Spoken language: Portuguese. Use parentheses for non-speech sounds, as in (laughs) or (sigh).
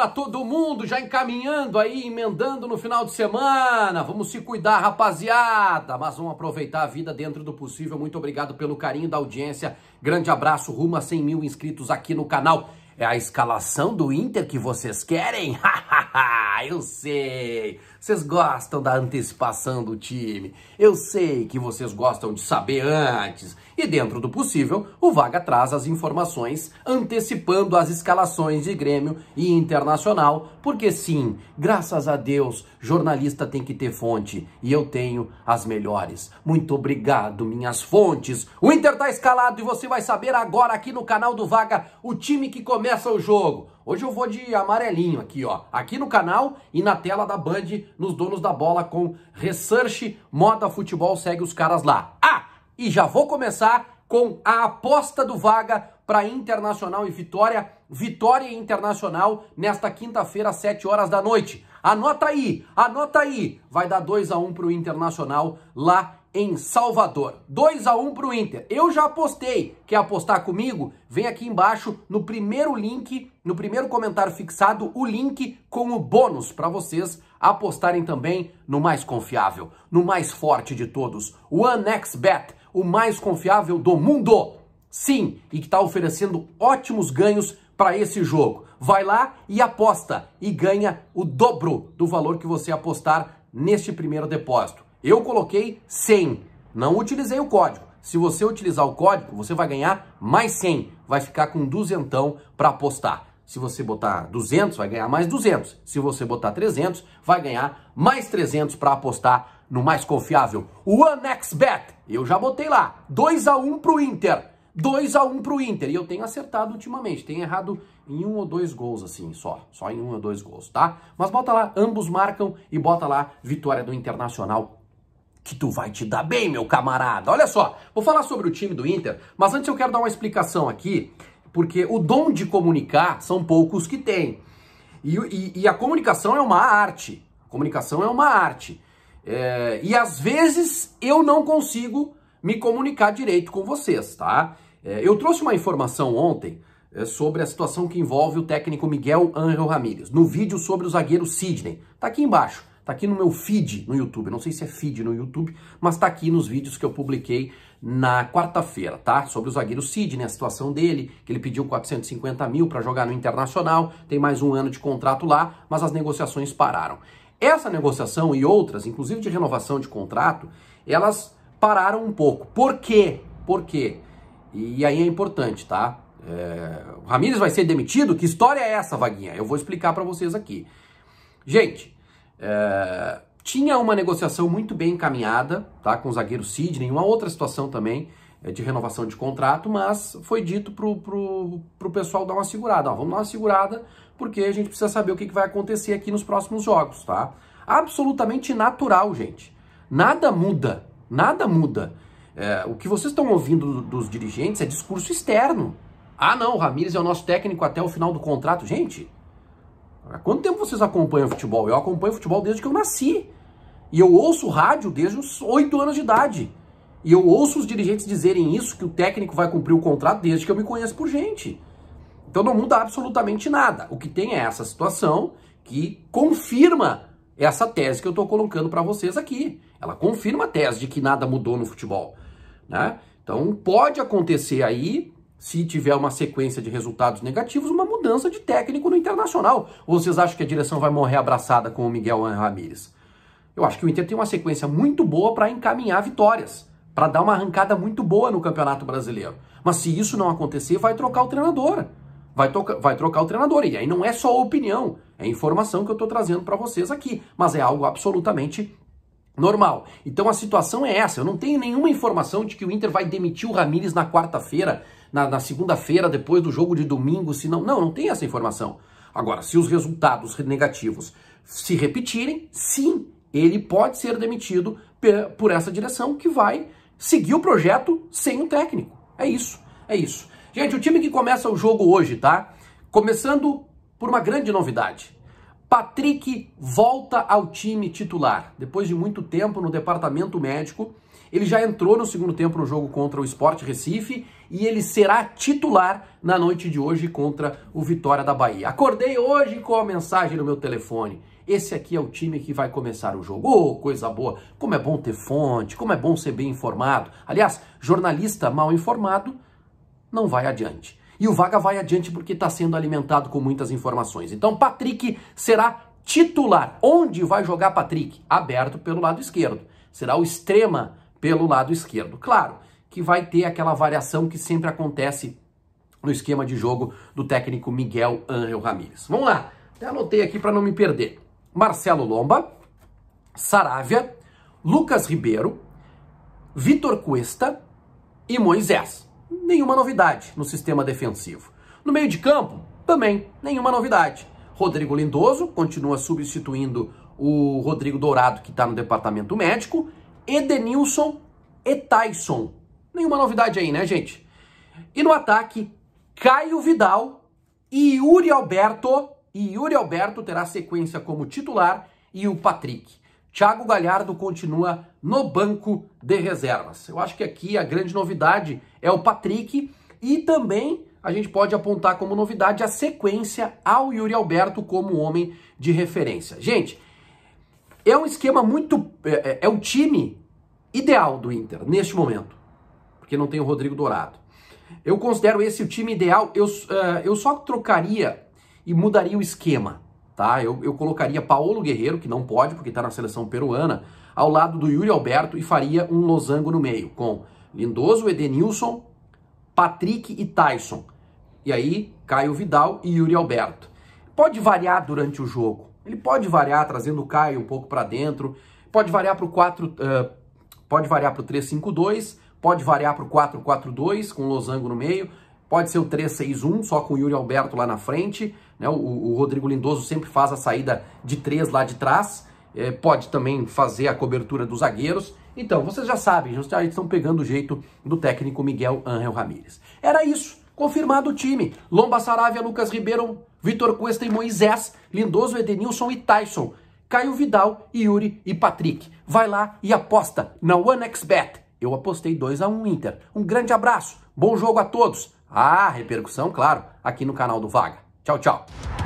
para todo mundo, já encaminhando aí, emendando no final de semana. Vamos se cuidar, rapaziada, mas vamos aproveitar a vida dentro do possível. Muito obrigado pelo carinho da audiência. Grande abraço, rumo a 100 mil inscritos aqui no canal. É a escalação do Inter que vocês querem? (laughs) Eu sei. Vocês gostam da antecipação do time. Eu sei que vocês gostam de saber antes. E dentro do possível, o Vaga traz as informações antecipando as escalações de Grêmio e Internacional, porque sim, graças a Deus, jornalista tem que ter fonte e eu tenho as melhores. Muito obrigado, minhas fontes. O Inter tá escalado e você vai saber agora aqui no canal do Vaga o time que começa o jogo. Hoje eu vou de amarelinho aqui, ó. Aqui no canal e na tela da Band, nos Donos da Bola, com Research Moda Futebol, segue os caras lá. Ah, e já vou começar com a aposta do Vaga para Internacional e Vitória. Vitória e Internacional nesta quinta-feira, às 7 horas da noite. Anota aí, anota aí. Vai dar 2 a 1 um para o Internacional lá em Salvador. 2 a 1 um para o Inter. Eu já apostei. Quer apostar comigo? Vem aqui embaixo no primeiro link, no primeiro comentário fixado, o link com o bônus para vocês apostarem também no mais confiável, no mais forte de todos, o AnexBet, o mais confiável do mundo. Sim, e que está oferecendo ótimos ganhos para esse jogo. Vai lá e aposta e ganha o dobro do valor que você apostar neste primeiro depósito. Eu coloquei 100, não utilizei o código. Se você utilizar o código, você vai ganhar mais 100, vai ficar com duzentão para apostar. Se você botar 200, vai ganhar mais 200. Se você botar 300, vai ganhar mais 300 para apostar no mais confiável, o OneXBet. Eu já botei lá, 2 a 1 para o Inter. 2 a 1 para pro Inter. E eu tenho acertado ultimamente. Tenho errado em um ou dois gols, assim, só. Só em um ou dois gols, tá? Mas bota lá, ambos marcam e bota lá, vitória do Internacional. Que tu vai te dar bem, meu camarada. Olha só, vou falar sobre o time do Inter, mas antes eu quero dar uma explicação aqui, porque o dom de comunicar são poucos que têm. E, e, e a comunicação é uma arte. Comunicação é uma arte. É, e às vezes eu não consigo me comunicar direito com vocês, tá? É, eu trouxe uma informação ontem é, sobre a situação que envolve o técnico Miguel Angel Ramírez, no vídeo sobre o zagueiro Sidney. Tá aqui embaixo, tá aqui no meu feed no YouTube. Não sei se é feed no YouTube, mas tá aqui nos vídeos que eu publiquei na quarta-feira, tá? Sobre o zagueiro Sidney, a situação dele, que ele pediu 450 mil para jogar no Internacional, tem mais um ano de contrato lá, mas as negociações pararam. Essa negociação e outras, inclusive de renovação de contrato, elas pararam um pouco. Por quê? Por quê? E aí é importante, tá? É... O Ramires vai ser demitido? Que história é essa, Vaguinha? Eu vou explicar para vocês aqui. Gente, é... tinha uma negociação muito bem encaminhada, tá? Com o zagueiro Sidney, uma outra situação também é, de renovação de contrato, mas foi dito pro, pro, pro pessoal dar uma segurada. Ó, vamos dar uma segurada, porque a gente precisa saber o que, que vai acontecer aqui nos próximos jogos, tá? Absolutamente natural, gente. Nada muda Nada muda. É, o que vocês estão ouvindo dos dirigentes é discurso externo. Ah, não, o Ramires é o nosso técnico até o final do contrato. Gente, há quanto tempo vocês acompanham futebol? Eu acompanho futebol desde que eu nasci. E eu ouço rádio desde os oito anos de idade. E eu ouço os dirigentes dizerem isso, que o técnico vai cumprir o contrato desde que eu me conheço por gente. Então não muda absolutamente nada. O que tem é essa situação que confirma essa tese que eu estou colocando para vocês aqui. Ela confirma a tese de que nada mudou no futebol. Né? Então pode acontecer aí, se tiver uma sequência de resultados negativos, uma mudança de técnico no Internacional. Ou vocês acham que a direção vai morrer abraçada com o Miguel Ramírez? Eu acho que o Inter tem uma sequência muito boa para encaminhar vitórias, para dar uma arrancada muito boa no Campeonato Brasileiro. Mas se isso não acontecer, vai trocar o treinador. Vai, vai trocar o treinador. E aí não é só opinião. É informação que eu estou trazendo para vocês aqui, mas é algo absolutamente normal. Então a situação é essa. Eu não tenho nenhuma informação de que o Inter vai demitir o Ramires na quarta-feira, na, na segunda-feira, depois do jogo de domingo, se não. Não, não tem essa informação. Agora, se os resultados negativos se repetirem, sim, ele pode ser demitido por essa direção que vai seguir o projeto sem o técnico. É isso, é isso. Gente, o time que começa o jogo hoje, tá? Começando por uma grande novidade. Patrick volta ao time titular. Depois de muito tempo no departamento médico, ele já entrou no segundo tempo no jogo contra o Sport Recife e ele será titular na noite de hoje contra o Vitória da Bahia. Acordei hoje com a mensagem no meu telefone. Esse aqui é o time que vai começar o jogo. Oh, coisa boa! Como é bom ter fonte, como é bom ser bem informado. Aliás, jornalista mal informado não vai adiante e o Vaga vai adiante porque está sendo alimentado com muitas informações. Então, Patrick será titular. Onde vai jogar Patrick? Aberto pelo lado esquerdo. Será o extrema pelo lado esquerdo. Claro que vai ter aquela variação que sempre acontece no esquema de jogo do técnico Miguel Ángel Ramírez. Vamos lá. Até anotei aqui para não me perder. Marcelo Lomba, Saravia, Lucas Ribeiro, Vitor Cuesta e Moisés nenhuma novidade no sistema defensivo. No meio de campo, também nenhuma novidade. Rodrigo Lindoso continua substituindo o Rodrigo Dourado, que está no departamento médico, Edenilson e Tyson. Nenhuma novidade aí, né, gente? E no ataque, Caio Vidal e Yuri Alberto. E Yuri Alberto terá sequência como titular e o Patrick Thiago Galhardo continua no banco de reservas. Eu acho que aqui a grande novidade é o Patrick e também a gente pode apontar como novidade a sequência ao Yuri Alberto como homem de referência. Gente, é um esquema muito. É, é o é time ideal do Inter neste momento, porque não tem o Rodrigo Dourado. Eu considero esse o time ideal. Eu, uh, eu só trocaria e mudaria o esquema tá? Eu, eu colocaria Paulo Guerreiro, que não pode porque está na seleção peruana, ao lado do Yuri Alberto e faria um losango no meio, com Lindoso, Edenilson, Patrick e Tyson. E aí, Caio Vidal e Yuri Alberto. Pode variar durante o jogo. Ele pode variar trazendo o Caio um pouco para dentro, pode variar para o 4, uh, pode variar para o 3-5-2, pode variar para o 4-4-2 com o losango no meio, Pode ser o 3-6-1, só com o Yuri Alberto lá na frente. Né? O, o, Rodrigo Lindoso sempre faz a saída de três lá de trás. É, pode também fazer a cobertura dos zagueiros. Então, vocês já sabem, já estão pegando o jeito do técnico Miguel Ángel Ramírez. Era isso. Confirmado o time. Lomba Saravia, Lucas Ribeiro, Vitor Cuesta e Moisés. Lindoso, Edenilson e Tyson. Caio Vidal, Yuri e Patrick. Vai lá e aposta na OneXBet. Eu apostei 2 a 1 um Inter. Um grande abraço, bom jogo a todos. Ah, repercussão, claro, aqui no canal do Vaga. Tchau, tchau.